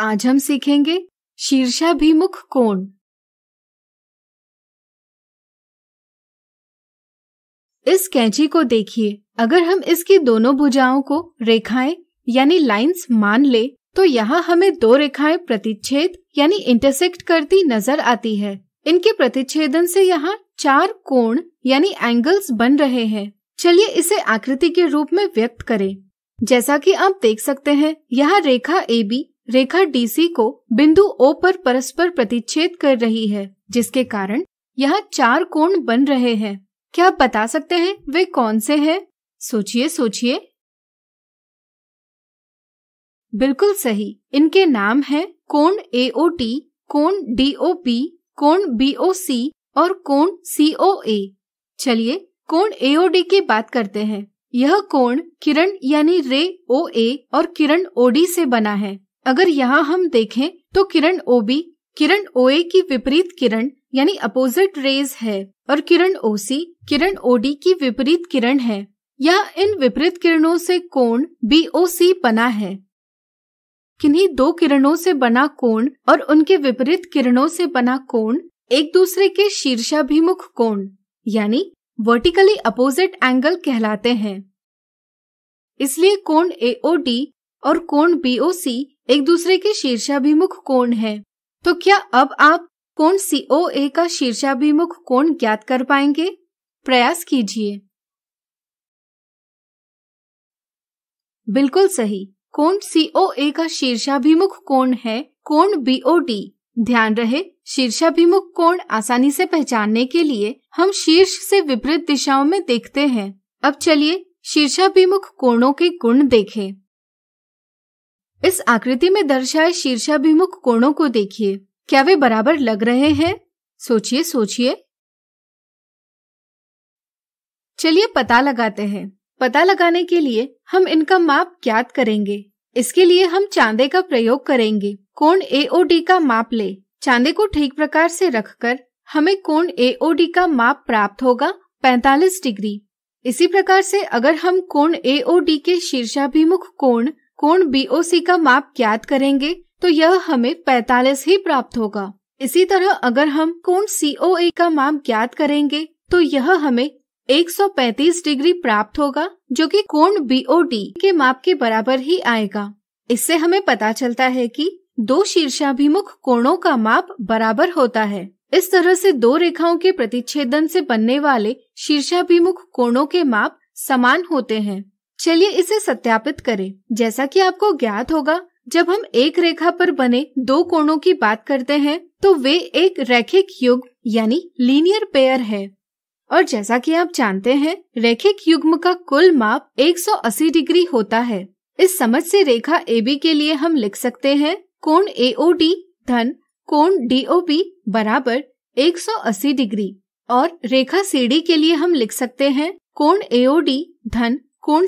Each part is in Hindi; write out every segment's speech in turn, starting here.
आज हम सीखेंगे शीर्षाभिमुख कोण इस कैंची को देखिए अगर हम इसकी दोनों भुजाओं को रेखाएं यानी लाइंस मान ले तो यहाँ हमें दो रेखाएं प्रतिच्छेद यानी इंटरसेक्ट करती नजर आती है इनके प्रतिच्छेदन से यहाँ चार कोण यानी एंगल्स बन रहे हैं चलिए इसे आकृति के रूप में व्यक्त करें जैसा कि आप देख सकते हैं यहाँ रेखा ए बी रेखा डीसी को बिंदु ओ पर परस्पर प्रतिच्छेद कर रही है जिसके कारण यहाँ चार कोण बन रहे हैं क्या आप बता सकते हैं वे कौन से हैं? सोचिए सोचिए बिल्कुल सही इनके नाम हैं कोण टी कोण डीओपी कोण सी और कोण ए चलिए कोण एओडी की बात करते हैं यह कोण किरण यानी रे ए और किरण ओडी से बना है अगर यहाँ हम देखें तो किरण ओबी किरण ओए की विपरीत किरण यानी अपोजिट रेज है और किरण ओसी किरण ओडी की विपरीत किरण है यह इन विपरीत किरणों से कोण बीओसी बना है किन्हीं दो किरणों से बना कोण और उनके विपरीत किरणों से बना कोण एक दूसरे के शीर्षाभिमुख कोण यानी वर्टिकली अपोजिट एंगल कहलाते हैं इसलिए कोण एओडी और कोण BOC एक दूसरे के शीर्षाभिमुख कोण है तो क्या अब आप कोण COA का शीर्षाभिमुख कोण ज्ञात कर पाएंगे प्रयास कीजिए बिल्कुल सही कोण COA का शीर्षाभिमुख कोण है कोण BOD ध्यान रहे शीर्षाभिमुख कोण आसानी से पहचानने के लिए हम शीर्ष से विपरीत दिशाओं में देखते हैं अब चलिए शीर्षाभिमुख कोणों के गुण देखें इस आकृति में दर्शाए शीर्षाभिमुख कोणों को देखिए क्या वे बराबर लग रहे हैं सोचिए सोचिए चलिए पता लगाते हैं पता लगाने के लिए हम इनका माप ज्ञात करेंगे इसके लिए हम चांदे का प्रयोग करेंगे कोण एओडी का माप ले चांदे को ठीक प्रकार से रखकर हमें कोण एओडी का माप प्राप्त होगा 45 डिग्री इसी प्रकार से अगर हम कोण एओडी के शीर्षाभिमुख कोण कोण बीओसी का माप ज्ञात करेंगे तो यह हमें 45 ही प्राप्त होगा इसी तरह अगर हम कोण सीओए का माप ज्ञात करेंगे तो यह हमें 135 डिग्री प्राप्त होगा जो कि कोण बीओडी के माप के बराबर ही आएगा इससे हमें पता चलता है कि दो शीर्षाभिमुख कोणों का माप बराबर होता है इस तरह से दो रेखाओं के प्रतिच्छेदन से बनने वाले शीर्षाभिमुख कोणों के माप समान होते हैं चलिए इसे सत्यापित करें जैसा कि आपको ज्ञात होगा जब हम एक रेखा पर बने दो कोणों की बात करते हैं तो वे एक रैखिक युग यानी लीनियर पेयर है और जैसा कि आप जानते हैं रैखिक युग्म का कुल माप 180 डिग्री होता है इस समझ से रेखा बी के लिए हम लिख सकते हैं कोण डी धन कोण बी बराबर 180 डिग्री और रेखा डी के लिए हम लिख सकते हैं कोण डी धन कोण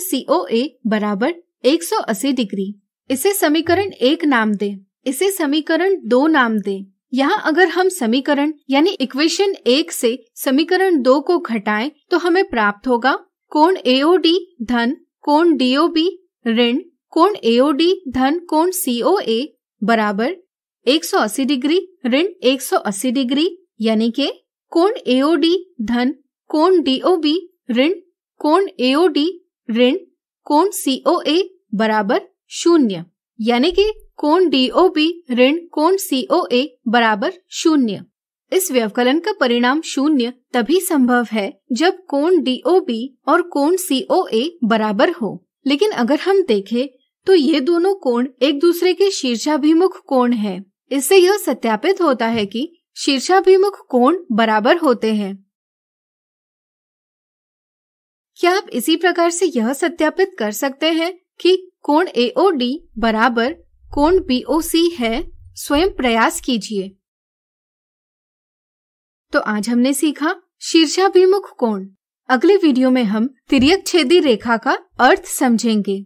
ए बराबर एक सौ अस्सी डिग्री इसे समीकरण एक नाम दे इसे समीकरण दो नाम दे यहाँ अगर हम समीकरण यानी इक्वेशन एक से समीकरण दो को घटाएं तो हमें प्राप्त होगा कोण एओडी धन कोण डीओबी ऋण कोण एओडी धन कोण ए बराबर 180 डिग्री ऋण 180 डिग्री यानी के कोण एओडी धन कोण डीओबी ऋण कोण एओडी ऋण कोण सीओए बराबर शून्य यानी कि कोण डीओबी ऋण कोण सीओए बराबर शून्य इस व्यवकलन का परिणाम शून्य तभी संभव है जब कोण डीओबी और कोण सीओए बराबर हो लेकिन अगर हम देखें तो ये दोनों कोण एक दूसरे के शीर्षाभिमुख कोण हैं। इससे यह सत्यापित होता है कि शीर्षाभिमुख कोण बराबर होते हैं क्या आप इसी प्रकार से यह सत्यापित कर सकते हैं कि कोण AOD बराबर कोण BOC है स्वयं प्रयास कीजिए तो आज हमने सीखा शीर्षाभिमुख कोण अगले वीडियो में हम तिरक छेदी रेखा का अर्थ समझेंगे